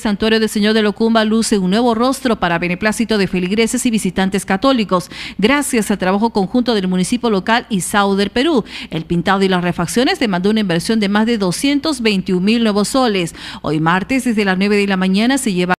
Santuario del Señor de Locumba luce un nuevo rostro para beneplácito de feligreses y visitantes católicos, gracias al trabajo conjunto del municipio local y Sauder Perú. El pintado y las refacciones demandó una inversión de más de 221 mil nuevos soles. Hoy martes, desde las 9 de la mañana, se lleva